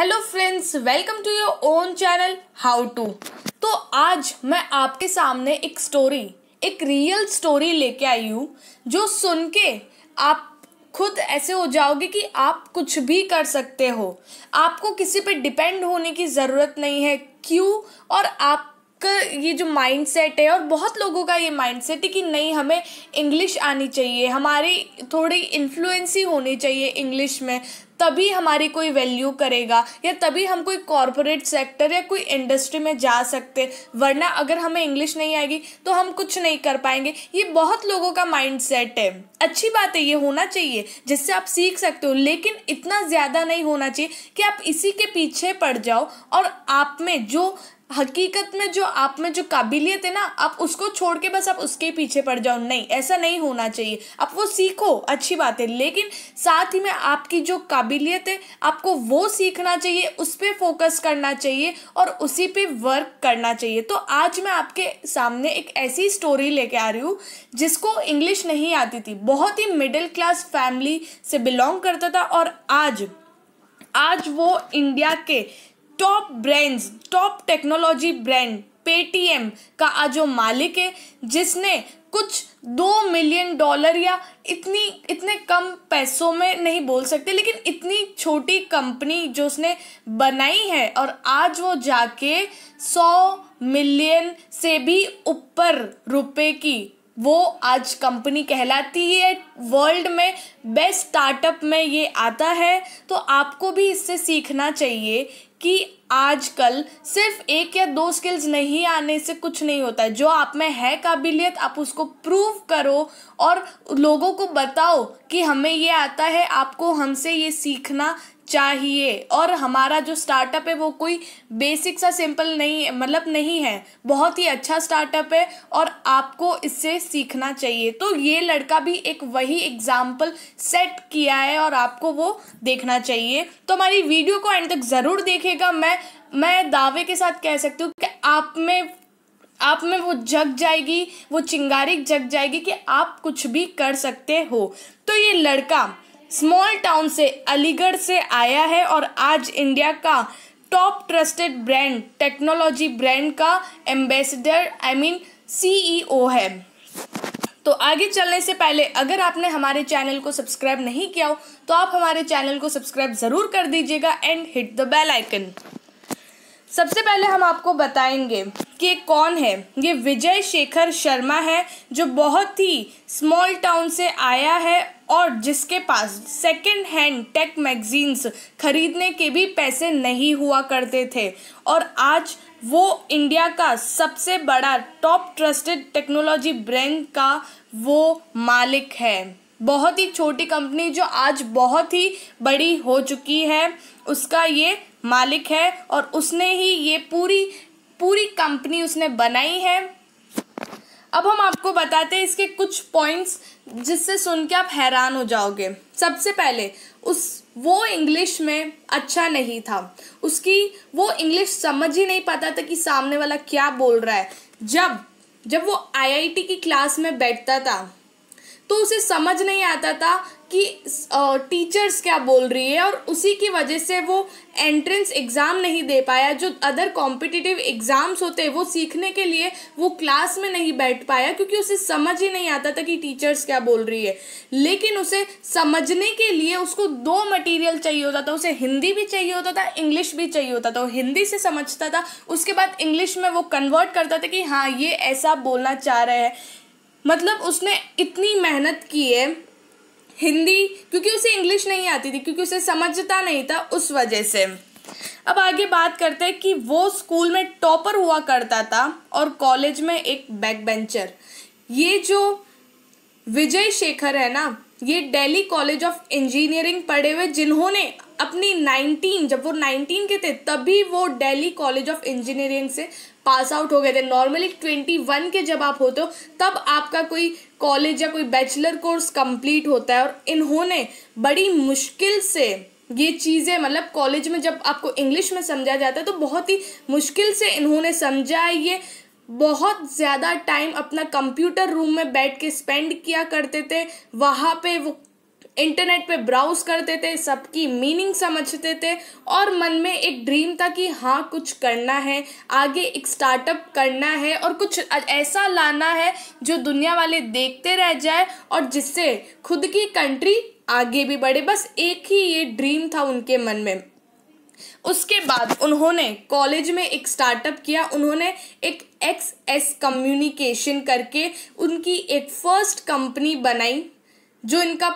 Hello friends welcome to your own channel how to तो आज मैं आपके सामने एक स्टोरी एक रियल स्टोरी लेके आई हूँ जो सुन के आप खुद ऐसे हो जाओगे कि आप कुछ भी कर सकते हो आपको किसी पे डिपेंड होने की ज़रूरत नहीं है क्यों और आप का ये जो माइंड सेट है और बहुत लोगों का ये माइंड सेट है कि नहीं हमें इंग्लिश आनी चाहिए हमारी थोड़ी इन्फ्लुएंसी होनी चाहिए इंग्लिश में तभी हमारी कोई वैल्यू करेगा या तभी हम कोई कॉरपोरेट सेक्टर या कोई इंडस्ट्री में जा सकते वरना अगर हमें इंग्लिश नहीं आएगी तो हम कुछ नहीं कर पाएंगे ये बहुत लोगों का माइंड सेट है अच्छी बात है ये होना चाहिए जिससे आप सीख सकते हो लेकिन इतना ज़्यादा नहीं होना चाहिए कि आप इसी के पीछे पड़ जाओ और आप में जो हकीकत में जो आप में जो काबिलियत है ना आप उसको छोड़ के बस आप उसके पीछे पड़ जाओ नहीं ऐसा नहीं होना चाहिए आप वो सीखो अच्छी बात है लेकिन साथ ही में आपकी जो काबिलियत है आपको वो सीखना चाहिए उस पर फोकस करना चाहिए और उसी पे वर्क करना चाहिए तो आज मैं आपके सामने एक ऐसी स्टोरी लेके आ रही हूँ जिसको इंग्लिश नहीं आती थी बहुत ही मिडिल क्लास फैमिली से बिलोंग करता था और आज आज वो इंडिया के top brands top technology brand Paytm का आज जो मालिक है जिसने कुछ दो मिलियन डॉलर या इतनी इतने कम पैसों में नहीं बोल सकते लेकिन इतनी छोटी कंपनी जो उसने बनाई है और आज वो जाके सौ मिलियन से भी ऊपर रुपए की वो आज कंपनी कहलाती है वर्ल्ड में बेस्ट स्टार्टअप में ये आता है तो आपको भी इससे सीखना चाहिए कि आजकल सिर्फ एक या दो स्किल्स नहीं आने से कुछ नहीं होता है जो आप में है काबिलियत आप उसको प्रूव करो और लोगों को बताओ कि हमें ये आता है आपको हमसे ये सीखना चाहिए और हमारा जो स्टार्टअप है वो कोई बेसिक सा सिंपल नहीं मतलब नहीं है बहुत ही अच्छा स्टार्टअप है और आपको इससे सीखना चाहिए तो ये लड़का भी एक वही एग्जाम्पल सेट किया है और आपको वो देखना चाहिए तो हमारी वीडियो को एंड तक ज़रूर देखेगा मैं मैं दावे के साथ कह सकती हूँ कि आप में आप में वो जग जाएगी वो चिंगारी जग जाएगी कि आप कुछ भी कर सकते हो तो ये लड़का स्मॉल टाउन से अलीगढ़ से आया है और आज इंडिया का top trusted brand technology brand का एम्बेसडर आई मीन सीईओ है तो आगे चलने से पहले अगर आपने हमारे चैनल को सब्सक्राइब नहीं किया हो तो आप हमारे चैनल को सब्सक्राइब ज़रूर कर दीजिएगा and hit the bell icon सबसे पहले हम आपको बताएंगे कि कौन है ये विजय शेखर शर्मा है जो बहुत ही स्मॉल टाउन से आया है और जिसके पास सेकेंड हैंड टेक मैगजीन्स खरीदने के भी पैसे नहीं हुआ करते थे और आज वो इंडिया का सबसे बड़ा टॉप ट्रस्टेड टेक्नोलॉजी ब्रांड का वो मालिक है बहुत ही छोटी कंपनी जो आज बहुत ही बड़ी हो चुकी है उसका ये मालिक है और उसने ही ये पूरी पूरी कंपनी उसने बनाई है अब हम आपको बताते हैं इसके कुछ पॉइंट्स जिससे सुन के आप हैरान हो जाओगे सबसे पहले उस वो इंग्लिश में अच्छा नहीं था उसकी वो इंग्लिश समझ ही नहीं पाता था कि सामने वाला क्या बोल रहा है जब जब वो आईआईटी की क्लास में बैठता था तो उसे समझ नहीं आता था कि टीचर्स क्या बोल रही है और उसी की वजह से वो एंट्रेंस एग्ज़ाम नहीं दे पाया जो अदर कॉम्पिटिटिव एग्ज़ाम्स होते हैं वो सीखने के लिए वो क्लास में नहीं बैठ पाया क्योंकि उसे समझ ही नहीं आता था कि टीचर्स क्या बोल रही है लेकिन उसे समझने के लिए उसको दो मटेरियल चाहिए होता था उसे हिंदी भी चाहिए होता था इंग्लिश भी चाहिए होता था वो हिंदी से समझता था उसके बाद इंग्लिश में वो कन्वर्ट करता था कि हाँ ये ऐसा बोलना चाह रहे हैं मतलब उसने इतनी मेहनत की है हिंदी क्योंकि उसे इंग्लिश नहीं आती थी क्योंकि उसे समझता नहीं था उस वजह से अब आगे बात करते हैं कि वो स्कूल में टॉपर हुआ करता था और कॉलेज में एक बैक बेंचर ये जो विजय शेखर है ना ये दिल्ली कॉलेज ऑफ इंजीनियरिंग पढ़े हुए जिन्होंने अपनी नाइनटीन जब वो नाइनटीन के थे तभी वो दिल्ली कॉलेज ऑफ इंजीनियरिंग से पास आउट हो गए थे नॉर्मली ट्वेंटी वन के जब आप होते हो तब आपका कोई कॉलेज या कोई बैचलर कोर्स कंप्लीट होता है और इन्होंने बड़ी मुश्किल से ये चीज़ें मतलब कॉलेज में जब आपको इंग्लिश में समझा जाता है तो बहुत ही मुश्किल से इन्होंने समझा ये बहुत ज़्यादा टाइम अपना कंप्यूटर रूम में बैठ के स्पेंड किया करते थे वहाँ पे वो इंटरनेट पे ब्राउज करते थे सबकी मीनिंग समझते थे और मन में एक ड्रीम था कि हाँ कुछ करना है आगे एक स्टार्टअप करना है और कुछ ऐसा लाना है जो दुनिया वाले देखते रह जाए और जिससे खुद की कंट्री आगे भी बढ़े बस एक ही ये ड्रीम था उनके मन में उसके बाद उन्होंने कॉलेज में एक स्टार्टअप किया उन्होंने एक एक्स एस कम्युनिकेशन करके उनकी एक फर्स्ट कंपनी बनाई जो इनका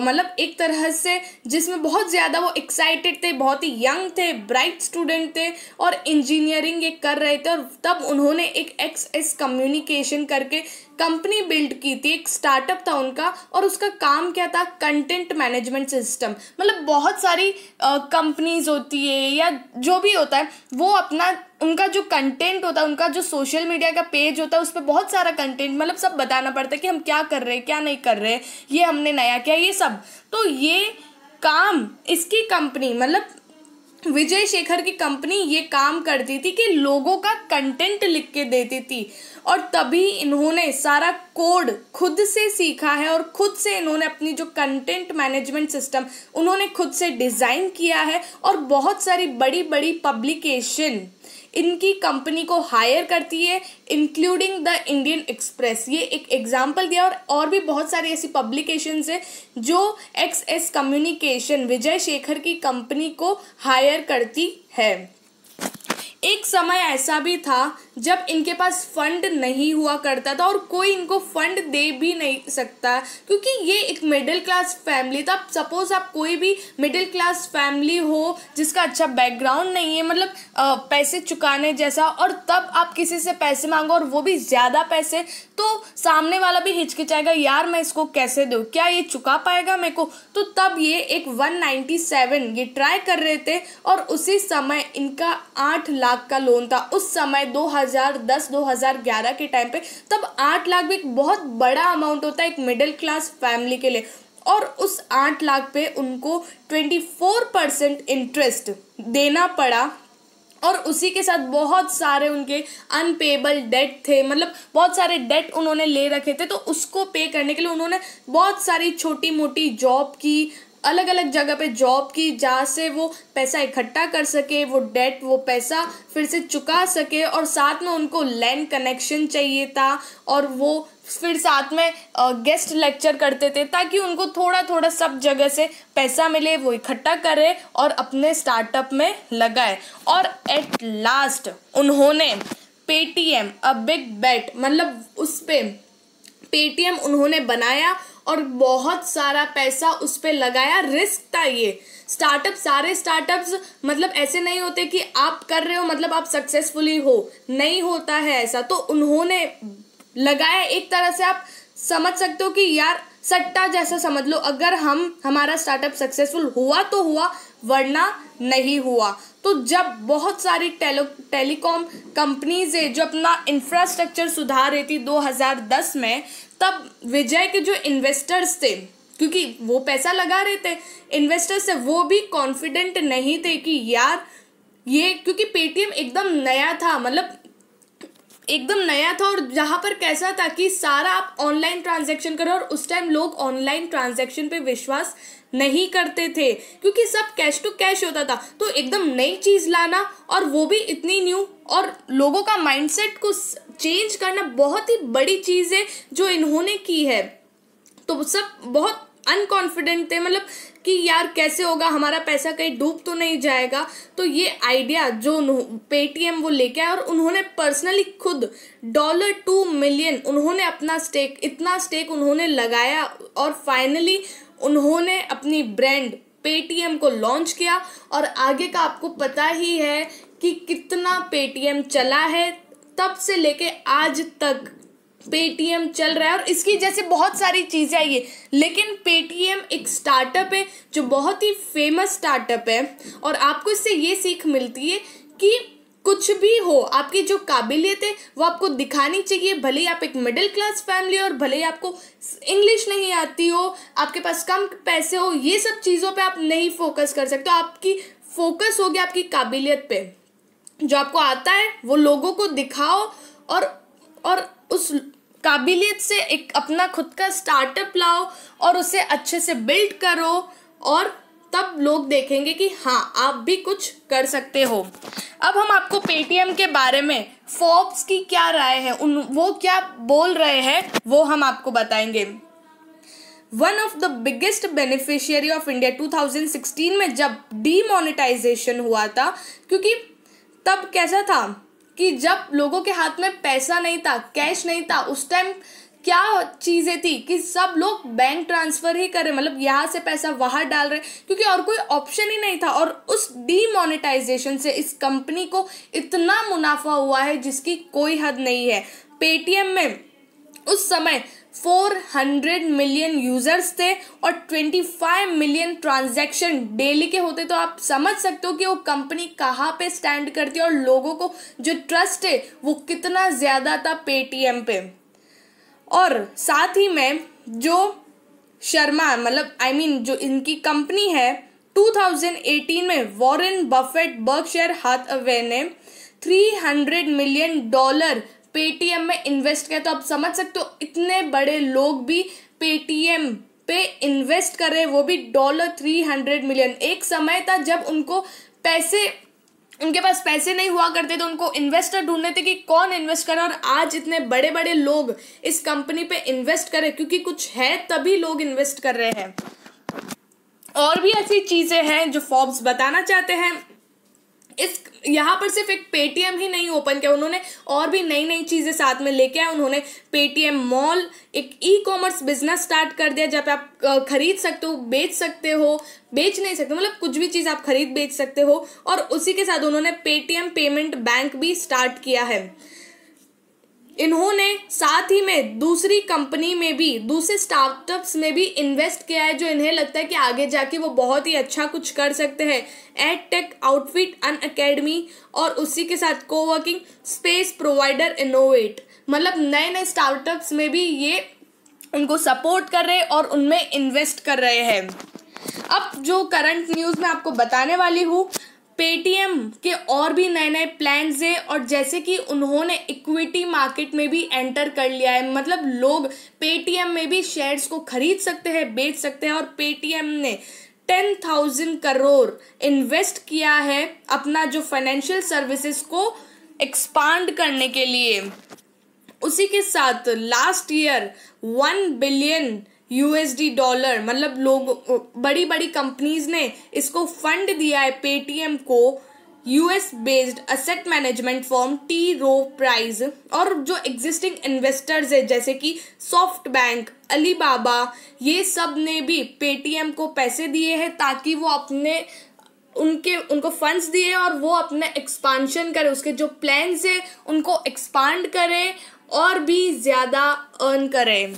मतलब एक तरह से जिसमें बहुत ज़्यादा वो एक्साइटेड थे बहुत ही यंग थे ब्राइट स्टूडेंट थे और इंजीनियरिंग ये कर रहे थे और तब उन्होंने एक एक्स एस कम्युनिकेशन करके कंपनी बिल्ड की थी एक स्टार्टअप था उनका और उसका काम क्या था कंटेंट मैनेजमेंट सिस्टम मतलब बहुत सारी कंपनीज होती है या जो भी होता है वो अपना उनका जो कंटेंट होता है उनका जो सोशल मीडिया का पेज होता है उस पर बहुत सारा कंटेंट मतलब सब बताना पड़ता है कि हम क्या कर रहे हैं क्या नहीं कर रहे ये हमने नया किया ये सब तो ये काम इसकी कंपनी मतलब विजय शेखर की कंपनी ये काम करती थी कि लोगों का कंटेंट लिख के देती थी और तभी इन्होंने सारा कोड खुद से सीखा है और खुद से इन्होंने अपनी जो कंटेंट मैनेजमेंट सिस्टम उन्होंने खुद से डिज़ाइन किया है और बहुत सारी बड़ी बड़ी पब्लिकेशन इनकी कंपनी को हायर करती है इंक्लूडिंग द इंडियन एक्सप्रेस ये एक एग्जाम्पल दिया और और भी बहुत सारी ऐसी पब्लिकेशन है जो X S communication Vijay Shekhar की कंपनी को हायर करती है एक समय ऐसा भी था जब इनके पास फंड नहीं हुआ करता था और कोई इनको फंड दे भी नहीं सकता क्योंकि ये एक मिडिल क्लास फैमिली था सपोज़ आप कोई भी मिडिल क्लास फैमिली हो जिसका अच्छा बैकग्राउंड नहीं है मतलब पैसे चुकाने जैसा और तब आप किसी से पैसे मांगो और वो भी ज़्यादा पैसे तो सामने वाला भी हिचकिचाएगा यार मैं इसको कैसे दूँ क्या ये चुका पाएगा मेरे को तो तब ये एक वन ये ट्राई कर रहे थे और उसी समय इनका आठ लाख लाख का लोन था उस समय 2010-2011 के टाइम पे तब आठ लाख भी एक बहुत बड़ा अमाउंट होता है एक मिडिल क्लास फैमिली के लिए और उस आठ लाख पे उनको ट्वेंटी फोर परसेंट इंटरेस्ट देना पड़ा और उसी के साथ बहुत सारे उनके अनपेबल डेट थे मतलब बहुत सारे डेट उन्होंने ले रखे थे तो उसको पे करने के लिए उन्होंने बहुत सारी छोटी मोटी जॉब की अलग अलग जगह पे जॉब की जहाँ से वो पैसा इकट्ठा कर सके वो डेट वो पैसा फिर से चुका सके और साथ में उनको लैंड कनेक्शन चाहिए था और वो फिर साथ में गेस्ट लेक्चर करते थे ताकि उनको थोड़ा थोड़ा सब जगह से पैसा मिले वो इकट्ठा करे और अपने स्टार्टअप में लगाए और एट लास्ट उन्होंने पेटीएम अ बिग बैट मतलब उस पर पे, पेटीएम उन्होंने बनाया और बहुत सारा पैसा उस पर लगाया रिस्क था ये स्टार्टअप सारे स्टार्टअप्स मतलब ऐसे नहीं होते कि आप कर रहे हो मतलब आप सक्सेसफुली हो नहीं होता है ऐसा तो उन्होंने लगाया एक तरह से आप समझ सकते हो कि यार सट्टा जैसा समझ लो अगर हम हमारा स्टार्टअप सक्सेसफुल हुआ तो हुआ वरना नहीं हुआ तो जब बहुत सारी टेलो टेलीकॉम कंपनीज है जो अपना इंफ्रास्ट्रक्चर सुधार रही थी 2010 में तब विजय के जो इन्वेस्टर्स थे क्योंकि वो पैसा लगा रहे थे इन्वेस्टर्स थे वो भी कॉन्फिडेंट नहीं थे कि यार ये क्योंकि पेटीएम एकदम नया था मतलब एकदम नया था और जहाँ पर कैसा था कि सारा आप ऑनलाइन ट्रांजैक्शन करो और उस टाइम लोग ऑनलाइन ट्रांजैक्शन पे विश्वास नहीं करते थे क्योंकि सब कैश टू कैश होता था तो एकदम नई चीज़ लाना और वो भी इतनी न्यू और लोगों का माइंडसेट कुछ चेंज करना बहुत ही बड़ी चीज़ है जो इन्होंने की है तो सब बहुत अनकॉन्फिडेंट थे मतलब कि यार कैसे होगा हमारा पैसा कहीं डूब तो नहीं जाएगा तो ये आइडिया जो पेटीएम वो लेके आए और उन्होंने पर्सनली खुद डॉलर टू मिलियन उन्होंने अपना स्टेक इतना स्टेक उन्होंने लगाया और फाइनली उन्होंने अपनी ब्रांड पेटीएम को लॉन्च किया और आगे का आपको पता ही है कि कितना पेटीएम चला है तब से लेके आज तक पेटीएम चल रहा है और इसकी जैसे बहुत सारी चीज़ें आई है लेकिन पेटीएम एक स्टार्टअप है जो बहुत ही फेमस स्टार्टअप है और आपको इससे ये सीख मिलती है कि कुछ भी हो आपकी जो काबिलियत है वो आपको दिखानी चाहिए भले ही आप एक मिडिल क्लास फैमिली हो और भले ही आपको इंग्लिश नहीं आती हो आपके पास कम पैसे हो ये सब चीज़ों पे आप नहीं फोकस कर सकते आपकी फोकस होगी आपकी काबिलियत पे जो आपको आता है वो लोगों को दिखाओ और और उस काबिलियत से एक अपना खुद का स्टार्टअप लाओ और उसे अच्छे से बिल्ड करो और तब लोग देखेंगे कि हाँ आप भी कुछ कर सकते हो अब हम आपको पेटीएम के बारे में फोर्ब्स की क्या राय है उन वो क्या बोल रहे हैं वो हम आपको बताएंगे one of the biggest beneficiary of India 2016 में जब डीमोनेटाइजेशन हुआ था क्योंकि तब कैसा था कि जब लोगों के हाथ में पैसा नहीं था कैश नहीं था उस टाइम क्या चीज़ें थी कि सब लोग बैंक ट्रांसफ़र ही कर रहे मतलब यहाँ से पैसा वहाँ डाल रहे क्योंकि और कोई ऑप्शन ही नहीं था और उस डीमोनेटाइजेशन से इस कंपनी को इतना मुनाफा हुआ है जिसकी कोई हद नहीं है पेटीएम में उस समय 400 मिलियन यूजर्स थे और 25 मिलियन ट्रांजैक्शन डेली के होते तो आप समझ सकते हो कि वो कंपनी कहाँ पे स्टैंड करती है और लोगों को जो ट्रस्ट है वो कितना ज़्यादा था पेटीएम पे और साथ ही में जो शर्मा मतलब आई I मीन mean, जो इनकी कंपनी है 2018 में Warren Buffett Berkshire Hathaway ने 300 मिलियन डॉलर पेटीएम में इन्वेस्ट किया तो आप समझ सकते हो इतने बड़े लोग भी पेटीएम पे इन्वेस्ट कर रहे वो भी डॉलर थ्री हंड्रेड मिलियन एक समय था जब उनको पैसे उनके पास पैसे नहीं हुआ करते थे तो उनको इन्वेस्टर ढूंढने थे कि कौन इन्वेस्ट करे और आज इतने बड़े बड़े लोग इस कंपनी पे इन्वेस्ट कर रहे क्योंकि कुछ है तभी लोग इन्वेस्ट कर रहे हैं और भी ऐसी चीज़ें हैं जो फॉर्ब्स बताना चाहते हैं इस यहाँ पर सिर्फ एक पेटीएम ही नहीं ओपन किया उन्होंने और भी नई नई चीज़ें साथ में लेके आए उन्होंने पेटीएम मॉल एक ई कॉमर्स बिजनेस स्टार्ट कर दिया जहाँ पे आप खरीद सकते हो बेच सकते हो बेच नहीं सकते मतलब कुछ भी चीज़ आप खरीद बेच सकते हो और उसी के साथ उन्होंने पेटीएम पेमेंट बैंक भी स्टार्ट किया है इन्होंने साथ ही में दूसरी कंपनी में भी दूसरे स्टार्टअप्स में भी इन्वेस्ट किया है जो इन्हें लगता है कि आगे जाके वो बहुत ही अच्छा कुछ कर सकते हैं ed tech outfit Unacademy और उसी के साथ कोवर्किंग स्पेस प्रोवाइडर इनोवेट मतलब नए नए स्टार्टअप्स में भी ये उनको सपोर्ट कर रहे और उनमें इन्वेस्ट कर रहे हैं अब जो करंट न्यूज़ में आपको बताने वाली हूँ पेटीएम के और भी नए नए प्लान्स हैं और जैसे कि उन्होंने इक्विटी मार्केट में भी एंटर कर लिया है मतलब लोग पेटीएम में भी शेयर्स को खरीद सकते हैं बेच सकते हैं और पेटीएम ने टेन थाउजेंड करोड़ इन्वेस्ट किया है अपना जो फाइनेंशियल सर्विसेज को एक्सपांड करने के लिए उसी के साथ last year one billion USD dollar मतलब लोग बड़ी बड़ी कंपनीज ने इसको फंड दिया है पेटीएम को US based asset management firm T Rowe Price और जो एग्जिस्टिंग इन्वेस्टर्स है जैसे कि सॉफ्ट बैंक अलीबाबा ये सब ने भी पेटीएम को पैसे दिए हैं ताकि वो अपने उनके उनको फंड्स दिए और वो अपने एक्सपांशन करें उसके जो प्लान्स है उनको एक्सपांड करें और भी ज़्यादा अर्न करें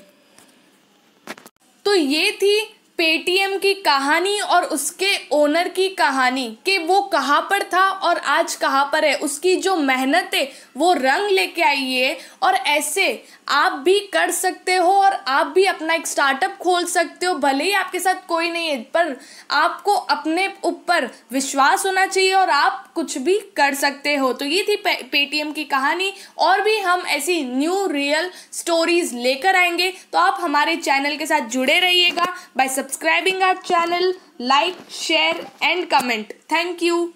तो ये थी पेटीएम की कहानी और उसके ओनर की कहानी कि वो कहाँ पर था और आज कहाँ पर है उसकी जो मेहनत है वो रंग लेके आई है और ऐसे आप भी कर सकते हो और आप भी अपना एक स्टार्टअप खोल सकते हो भले ही आपके साथ कोई नहीं है पर आपको अपने ऊपर विश्वास होना चाहिए और आप कुछ भी कर सकते हो तो ये थी पे, पेटीएम की कहानी और भी हम ऐसी न्यू रियल स्टोरीज लेकर आएंगे तो आप हमारे चैनल के साथ जुड़े रहिएगा by subscribing our channel, like, share and comment. Thank you.